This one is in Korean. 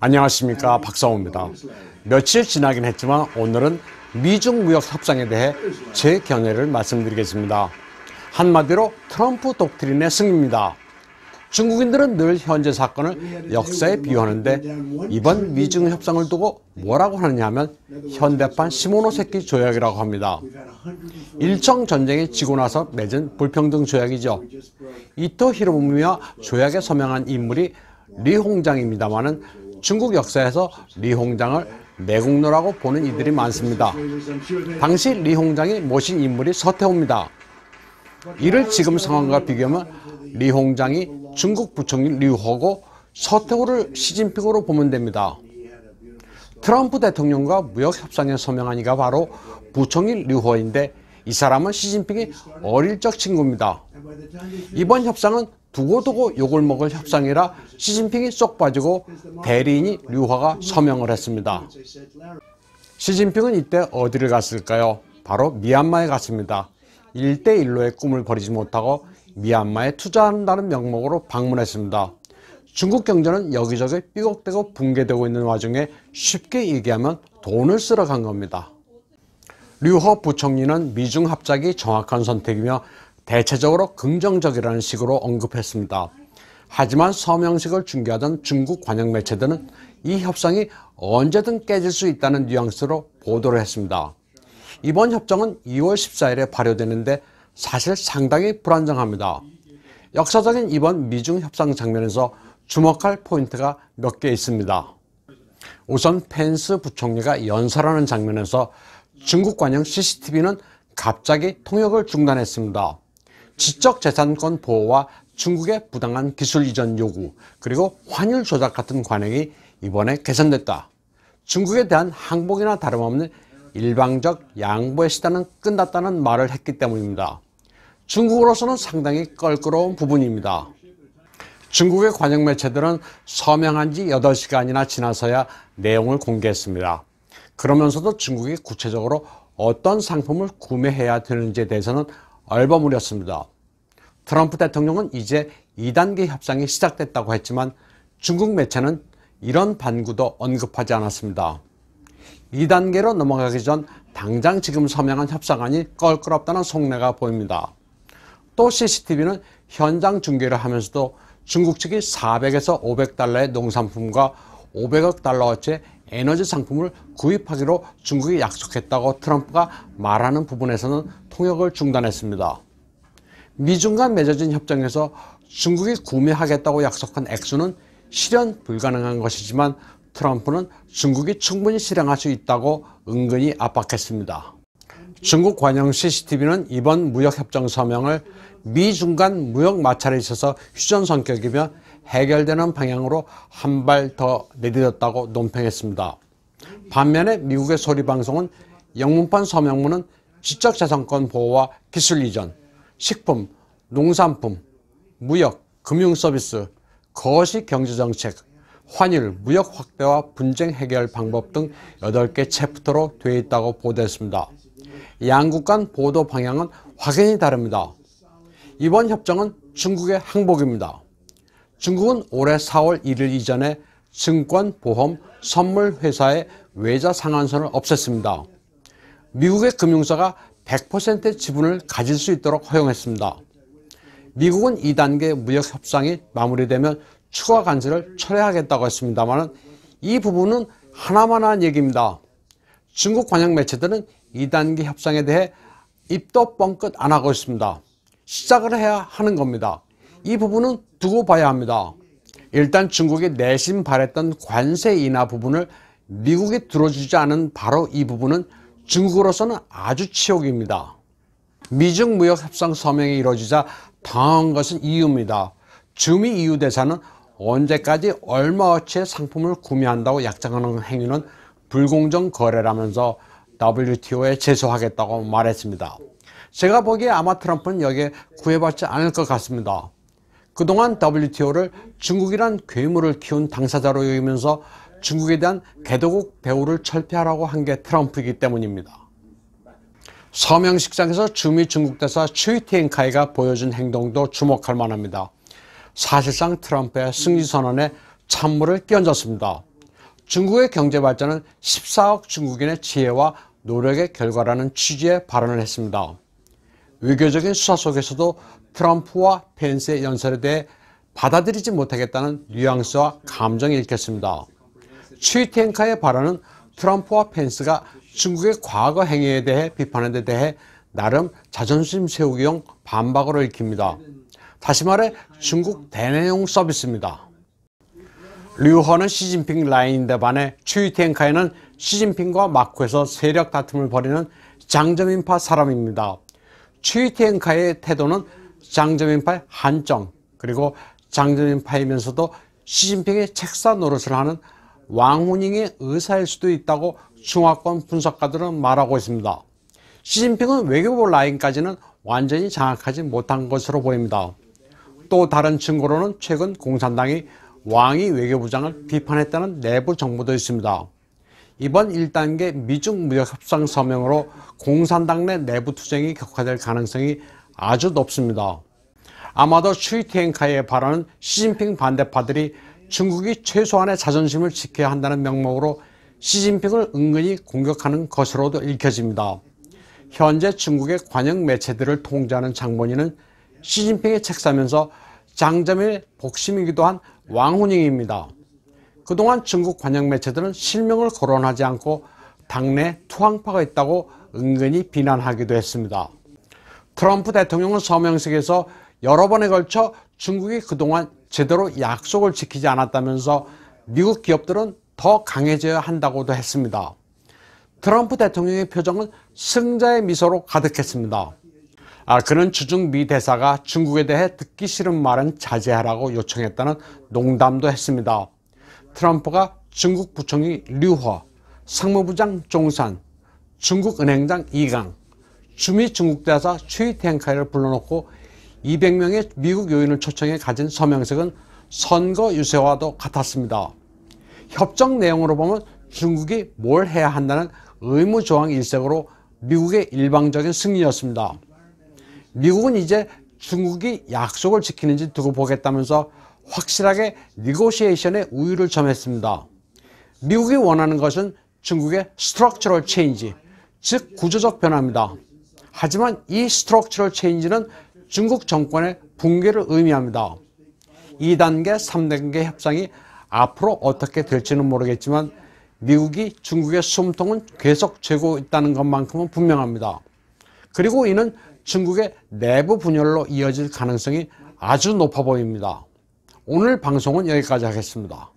안녕하십니까 박사호입니다. 며칠 지나긴 했지만 오늘은 미중 무역 협상에 대해 제 견해를 말씀드리겠습니다. 한마디로 트럼프 독트린의 승리입니다. 중국인들은 늘 현재 사건을 역사에 비유하는데 이번 미중 협상을 두고 뭐라고 하느냐 하면 현대판 시모노세키 조약이라고 합니다. 일청 전쟁이 지고 나서 맺은 불평등 조약이죠. 이토 히로부미와 조약에 서명한 인물이 리홍장입니다마는 중국 역사에서 리홍장을 매국노라고 보는 이들이 많습니다. 당시 리홍장이 모신 인물이 서태후입니다. 이를 지금 상황과 비교하면 리 홍장이 중국 부총리 류호고 서태후를 시진핑으로 보면 됩니다. 트럼프 대통령과 무역 협상에 서명한 이가 바로 부총리 류호인데이 사람은 시진핑의 어릴 적 친구입니다. 이번 협상은 두고두고 욕을 먹을 협상이라 시진핑이 쏙 빠지고 대리인이 류화가 서명을 했습니다. 시진핑은 이때 어디를 갔을까요? 바로 미얀마에 갔습니다. 일대일로의 꿈을 버리지 못하고 미얀마에 투자한다는 명목으로 방문했습니다. 중국 경제는 여기저기 삐걱대고 붕괴되고 있는 와중에 쉽게 얘기하면 돈을 쓰러 간 겁니다. 류허 부총리는 미중 합작이 정확한 선택이며 대체적으로 긍정적이라는 식으로 언급했습니다. 하지만 서명식을 중계하던 중국 관영 매체들은 이 협상이 언제든 깨질 수 있다는 뉘앙스로 보도를 했습니다. 이번 협정은 2월 14일에 발효되는데 사실 상당히 불안정합니다. 역사적인 이번 미중 협상 장면에서 주목할 포인트가 몇 개 있습니다. 우선 펜스 부총리가 연설하는 장면에서 중국 관영 CCTV는 갑자기 통역을 중단했습니다. 지적재산권 보호와 중국의 부당한 기술 이전 요구 그리고 환율 조작 같은 관행이 이번에 개선됐다. 중국에 대한 항복이나 다름없는 일방적 양보했다는 끝났다는 말을 했기 때문입니다. 중국으로서는 상당히 껄끄러운 부분입니다. 중국의 관영 매체들은 서명한 지 8시간이나 지나서야 내용을 공개했습니다. 그러면서도 중국이 구체적으로 어떤 상품을 구매해야 되는지에 대해서는 얼버무렸습니다. 트럼프 대통령은 이제 2단계 협상이 시작됐다고 했지만 중국 매체는 이런 반구도 언급하지 않았습니다. 2단계로 넘어가기 전 당장 지금 서명한 협상안이 껄끄럽다는 속내가 보입니다. 또 CCTV는 현장 중계를 하면서도 중국 측이 400에서 500달러의 농산품과 500억 달러어치의 에너지 상품을 구입하기로 중국이 약속했다고 트럼프가 말하는 부분에서는 통역을 중단했습니다. 미중 간 맺어진 협정에서 중국이 구매하겠다고 약속한 액수는 실현 불가능한 것이지만 트럼프는 중국이 충분히 실행할 수 있다고 은근히 압박했습니다. 중국 관영 CCTV는 이번 무역협정 서명을 미중 간 무역 마찰에 있어서 휴전 성격이며 해결되는 방향으로 한 발 더 내딛었다고 논평했습니다. 반면에 미국의 소리방송은 영문판 서명문은 지적재산권 보호와 기술 이전, 식품, 농산품, 무역, 금융서비스, 거시 경제정책, 환율, 무역 확대와 분쟁 해결 방법 등 8개 챕터로 되어 있다고 보도했습니다. 양국 간 보도 방향은 확연히 다릅니다. 이번 협정은 중국의 항복입니다. 중국은 올해 4월 1일 이전에 증권, 보험, 선물 회사의 외자 상한선을 없앴습니다. 미국의 금융사가 100%의 지분을 가질 수 있도록 허용했습니다. 미국은 2단계 무역 협상이 마무리되면 추가 관세를 철회하겠다고 했습니다만 이 부분은 하나만한 얘기입니다. 중국 관영 매체들은 2단계 협상에 대해 입도 뻥끗 안 하고 있습니다. 시작을 해야 하는 겁니다. 이 부분은 두고 봐야 합니다. 일단 중국이 내심 바랬던 관세 인하 부분을 미국이 들어주지 않은 바로 이 부분은 중국으로서는 아주 치욕입니다. 미중 무역 협상 서명이 이루어지자 당한 것은 이유입니다. 주미 이유 대사는 언제까지 얼마어치의 상품을 구매한다고 약정하는 행위는 불공정 거래라면서 WTO에 제소하겠다고 말했습니다. 제가 보기에 아마 트럼프는 여기에 구애받지 않을 것 같습니다. 그동안 WTO를 중국이란 괴물을 키운 당사자로 여기면서 중국에 대한 개도국 배후를 철폐하라고 한 게 트럼프이기 때문입니다. 서명식장에서 주미 중국 대사 추이티엔카이가 보여준 행동도 주목할 만합니다. 사실상 트럼프의 승리 선언에 찬물을 끼얹었습니다. 중국의 경제 발전은 14억 중국인의 지혜와 노력의 결과라는 취지의 발언을 했습니다. 외교적인 수사 속에서도 트럼프와 펜스의 연설에 대해 받아들이지 못하겠다는 뉘앙스와 감정이 읽혔습니다. 취탱카의 발언은 트럼프와 펜스가 중국의 과거 행위에 대해 비판한 데 대해 나름 자존심 세우기용 반박으로 읽힙니다. 다시 말해 중국 대내용 서비스입니다. 류허는 시진핑 라인인데 반해 추이텐카이는 시진핑과 마크에서 세력 다툼을 벌이는 장점인파 사람입니다. 추이텐카의 태도는 장점인파의 한정 그리고 장점인파이면서도 시진핑의 책사 노릇을 하는 왕후닝의 의사일 수도 있다고 중화권 분석가들은 말하고 있습니다. 시진핑은 외교부 라인까지는 완전히 장악하지 못한 것으로 보입니다. 또 다른 증거로는 최근 공산당이 왕이 외교부장을 비판했다는 내부 정보도 있습니다. 이번 1단계 미중 무역 협상 서명으로 공산당 내 내부 투쟁이 격화될 가능성이 아주 높습니다. 아마도 슈이티엔카의 발언은 시진핑 반대파들이 중국이 최소한의 자존심을 지켜야 한다는 명목으로 시진핑을 은근히 공격하는 것으로도 읽혀집니다. 현재 중국의 관영 매체들을 통제하는 장본인은 시진핑의 책 사면서 장점일 복심이기도 한 왕훈영입니다. 그동안 중국 관영 매체들은 실명을 거론하지 않고 당내 투항파가 있다고 은근히 비난하기도 했습니다. 트럼프 대통령은 서명식에서 여러 번에 걸쳐 중국이 그동안 제대로 약속을 지키지 않았다면서 미국 기업들은 더 강해져야 한다고도 했습니다. 트럼프 대통령의 표정은 승자의 미소로 가득했습니다. 아, 그는 주중 미 대사가 중국에 대해 듣기 싫은 말은 자제하라고 요청했다는 농담도 했습니다. 트럼프가 중국 부총리 류허, 상무부장 종산, 중국 은행장 이강, 주미 중국 대사 추이텐카이를 불러놓고 200명의 미국 요인을 초청해 가진 서명색은 선거 유세와도 같았습니다. 협정 내용으로 보면 중국이 뭘 해야 한다는 의무 조항 일색으로 미국의 일방적인 승리였습니다. 미국은 이제 중국이 약속을 지키는지 두고 보겠다면서 확실하게 니고시에이션의 우위를 점했습니다. 미국이 원하는 것은 중국의 스트럭처럴 체인지, 즉 구조적 변화입니다. 하지만 이 스트럭처럴 체인지는 중국 정권의 붕괴를 의미합니다. 2단계, 3단계 협상이 앞으로 어떻게 될지는 모르겠지만 미국이 중국의 숨통은 계속 죄고 있다는 것만큼은 분명합니다. 그리고 이는 중국의 내부 분열로 이어질 가능성이 아주 높아 보입니다. 오늘 방송은 여기까지 하겠습니다.